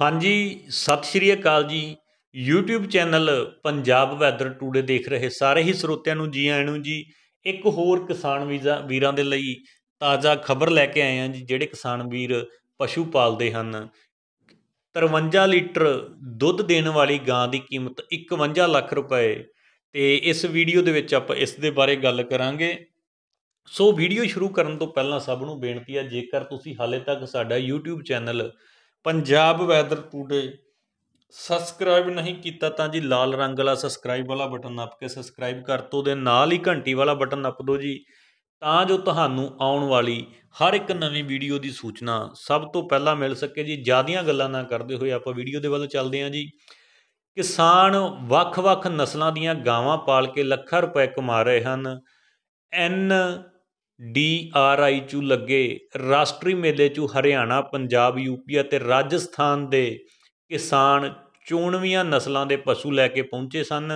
ਹਾਂਜੀ ਸਤਿ ਸ਼੍ਰੀ Akal ji YouTube channel Punjab weather today ਦੇਖ ਰਹੇ ਸਾਰੇ ਹੀ ਸਰੋਤਿਆਂ ਨੂੰ ਜੀ ਆਇਆਂ ਨੂੰ ਜੀ ਇੱਕ ਹੋਰ ਕਿਸਾਨ ਵੀਜ਼ਾ ਵੀਰਾਂ ਦੇ ਲਈ ਤਾਜ਼ਾ ਖਬਰ ਲੈ ਕੇ ਆਏ ਆਂ ਜੀ ਜਿਹੜੇ ਕਿਸਾਨ ਵੀਰ ਪਸ਼ੂ ਪਾਲਦੇ ਹਨ 53 ਲੀਟਰ ਦੁੱਧ ਦੇਣ ਵਾਲੀ ਗਾਂ ਦੀ ਕੀਮਤ 51 ਲੱਖ ਰੁਪਏ ਤੇ ਇਸ ਵੀਡੀਓ ਦੇ ਵਿੱਚ ਆਪਾਂ ਇਸ ਦੇ ਬਾਰੇ ਗੱਲ ਕਰਾਂਗੇ ਸੋ ਵੀਡੀਓ ਸ਼ੁਰੂ ਕਰਨ ਤੋਂ ਪਹਿਲਾਂ ਸਭ ਨੂੰ ਬੇਨਤੀ ਹੈ ਜੇਕਰ ਤੁਸੀਂ ਹਾਲੇ ਤੱਕ ਸਾਡਾ YouTube channel Punjab weather today subscribe ਨਹੀਂ ਕੀਤਾ ਤਾਂ ਜੀ ਲਾਲ ਰੰਗ ਵਾਲਾ ਸਬਸਕ੍ਰਾਈਬ ਵਾਲਾ ਬਟਨ ਨੱਪ ਕੇ ਸਬਸਕ੍ਰਾਈਬ ਕਰ ਤੋ ਦੇ ਨਾਲ ਹੀ ਘੰਟੀ ਵਾਲਾ ਬਟਨ ਨੱਪ ਦਿਓ ਜੀ ਤਾਂ ਜੋ ਤੁਹਾਨੂੰ ਆਉਣ ਵਾਲੀ ਹਰ ਇੱਕ ਨਵੀਂ ਵੀਡੀਓ ਦੀ ਸੂਚਨਾ ਸਭ ਤੋਂ ਪਹਿਲਾਂ ਮਿਲ ਸਕੇ ਜੀ ਜਿਆਦੀਆਂ ਗੱਲਾਂ ਨਾ ਕਰਦੇ ਹੋਏ ਆਪਾਂ ਵੀਡੀਓ ਦੇ ਵੱਲ ਚੱਲਦੇ ਹਾਂ ਜੀ ਕਿਸਾਨ ਵੱਖ-ਵੱਖ ਨਸਲਾਂ ਦੀਆਂ ਗਾਵਾਂ ਪਾਲ ਕੇ ਲੱਖਾਂ ਰੁਪਏ ਕਮਾ ਰਹੇ ਹਨ ਐਨ ਡੀ ਆਰ ਆਈ ਚੂ ਲੱਗੇ ਰਾਸ਼ਟਰੀ ਮੇਲੇ ਚੂ ਹਰਿਆਣਾ ਪੰਜਾਬ ਯੂਪੀ ਅਤੇ ਰਾਜਸਥਾਨ ਦੇ ਕਿਸਾਨ ਚੋਣਵੀਆਂ ਨਸਲਾਂ ਦੇ ਪਸ਼ੂ ਲੈ ਕੇ ਪਹੁੰਚੇ ਸਨ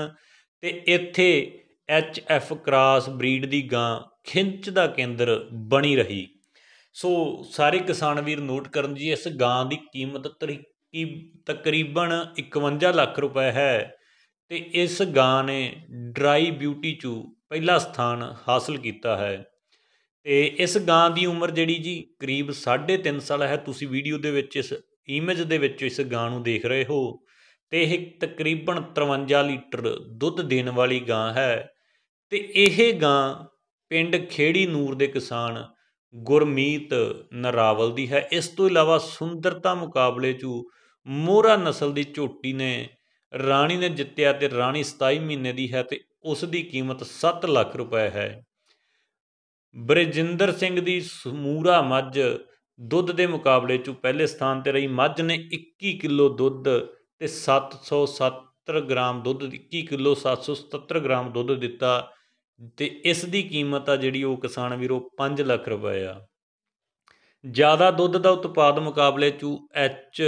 ਤੇ ਇੱਥੇ ਐਚ ਐਫ ਕ੍ਰਾਸ ਬਰੀਡ ਦੀ ਗਾਂ ਖਿੰਚ ਦਾ ਕੇਂਦਰ ਬਣੀ ਰਹੀ ਸੋ ਸਾਰੇ ਕਿਸਾਨ ਵੀਰ ਨੋਟ ਕਰਨ ਜੀ ਇਸ ਗਾਂ ਦੀ ਕੀਮਤ ਤਰੀਕੀ ਤਕਰੀਬਨ 51 ਲੱਖ ਰੁਪਏ ਹੈ ਤੇ ਇਸ ਗਾਂ ਨੇ ਡਰਾਈ ਬਿਊਟੀ ਚੂ ਪਹਿਲਾ ਸਥਾਨ ਹਾਸਲ ਕੀਤਾ ਹੈ ਤੇ ਇਸ ਗਾਂ ਦੀ ਉਮਰ ਜਿਹੜੀ ਜੀ ਕਰੀਬ 3.5 ਸਾਲ ਹੈ ਤੁਸੀਂ ਵੀਡੀਓ ਦੇ ਵਿੱਚ ਇਸ ਇਮੇਜ ਦੇ ਵਿੱਚ ਇਸ ਗਾਂ ਨੂੰ ਦੇਖ ਰਹੇ ਹੋ ਤੇ ਇਹ ਤਕਰੀਬਨ 53 ਲੀਟਰ ਦੁੱਧ ਦੇਣ ਵਾਲੀ ਗਾਂ ਹੈ ਤੇ ਇਹ ਗਾਂ ਪਿੰਡ ਖੇੜੀ ਨੂਰ ਦੇ ਕਿਸਾਨ ਗੁਰਮੀਤ ਨਰਾਵਲ ਦੀ ਹੈ ਇਸ ਤੋਂ ਇਲਾਵਾ ਸੁੰਦਰਤਾ ਮੁਕਾਬਲੇ 'ਚ ਮੋਹਰਾ ਨਸਲ ਦੀ ਝੋਟੀ ਨੇ ਰਾਣੀ ਨੇ ਜਿੱਤਿਆ ਤੇ ਰਾਣੀ 27 ਮਹੀਨੇ ਦੀ ਹੈ ਤੇ ਉਸ ਦੀ ਕੀਮਤ 7 ਲੱਖ ਰੁਪਏ ਹੈ ਬ੍ਰਿਜਿੰਦਰ ਸਿੰਘ ਦੀ ਸਮੂਰਾ ਮੱਝ ਦੁੱਧ ਦੇ ਮੁਕਾਬਲੇ 'ਚ ਪਹਿਲੇ ਸਥਾਨ ਤੇ ਰਹੀ ਮੱਝ ਨੇ 21 ਕਿਲੋ ਦੁੱਧ ਤੇ 770 ਗ੍ਰਾਮ ਦੁੱਧ 21 ਕਿਲੋ 770 ਗ੍ਰਾਮ ਦੁੱਧ ਦਿੱਤਾ ਤੇ ਇਸ ਦੀ ਕੀਮਤ ਆ ਜਿਹੜੀ ਉਹ ਕਿਸਾਨ ਵੀਰੋ 5 ਲੱਖ ਰੁਪਏ ਆ ਜ਼ਿਆਦਾ ਦੁੱਧ ਦਾ ਉਤਪਾਦ ਮੁਕਾਬਲੇ 'ਚ ਐਚ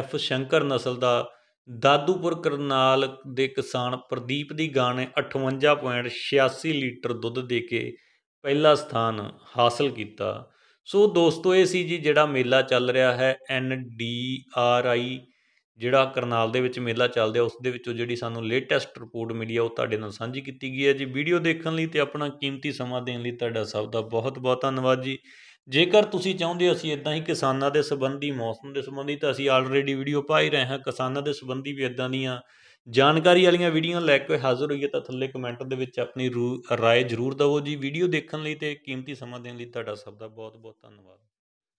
ਐਫ ਸ਼ੰਕਰ ਨਸਲ ਦਾ ਦਾਦੂਪੁਰ ਕਰਨਾਲ ਦੇ ਕਿਸਾਨ ਪ੍ਰਦੀਪ ਦੀ ਗਾਂ ਨੇ 58.86 ਲੀਟਰ ਦੁੱਧ ਦੇ ਕੇ ਪਹਿਲਾ ਸਥਾਨ ਹਾਸਲ ਕੀਤਾ ਸੋ ਦੋਸਤੋ ਇਹ ਸੀ ਜੀ ਜਿਹੜਾ ਮੇਲਾ ਚੱਲ ਰਿਹਾ ਹੈ ਐਨ ਡੀ ਆਰ ਆਈ ਜਿਹੜਾ ਕਰਨਾਲ ਦੇ ਵਿੱਚ ਮੇਲਾ ਚੱਲਦਾ ਉਸ ਦੇ ਵਿੱਚੋਂ ਜਿਹੜੀ ਸਾਨੂੰ ਲੇਟੈਸਟ ਰਿਪੋਰਟ ਮਿਲੀ ਆ ਉਹ ਤੁਹਾਡੇ ਨਾਲ ਸਾਂਝੀ ਕੀਤੀ ਗਈ ਹੈ ਜੀ ਵੀਡੀਓ ਦੇਖਣ ਲਈ ਤੇ ਆਪਣਾ ਕੀਮਤੀ ਸਮਾਂ ਦੇਣ ਲਈ ਤੁਹਾਡਾ ਸਭ ਦਾ ਬਹੁਤ-ਬਹੁਤ ਧੰਨਵਾਦ ਜੀ ਜੇਕਰ ਤੁਸੀਂ ਚਾਹੁੰਦੇ ਹੋ ਅਸੀਂ ਇਦਾਂ ਹੀ ਕਿਸਾਨਾਂ ਦੇ ਸੰਬੰਧੀ ਮੌਸਮ ਦੇ ਸੰਬੰਧੀ ਤਾਂ ਅਸੀਂ ਆਲਰੇਡੀ ਵੀਡੀਓ ਪਾਈ ਰਹੇ ਹਾਂ ਕਿਸਾਨਾਂ ਦੇ ਸੰਬੰਧੀ ਵੀ ਇਦਾਂ ਦੀਆਂ ਜਾਣਕਾਰੀ ਵਾਲੀਆਂ ਵੀਡੀਓ ਲੈ ਕੇ ਹਾਜ਼ਰ ਹੋਈਏ ਤਾਂ ਥੱਲੇ ਕਮੈਂਟ ਦੇ ਵਿੱਚ ਆਪਣੀ رائے ਰਾਏ ਜ਼ਰੂਰ ਦਿਵੋ ਜੀ ਵੀਡੀਓ ਦੇਖਣ ਲਈ ਤੇ ਕੀਮਤੀ ਸਮਾਂ ਦੇਣ ਲਈ ਤੁਹਾਡਾ ਸਭ ਦਾ ਬਹੁਤ ਬਹੁਤ ਧੰਨਵਾਦ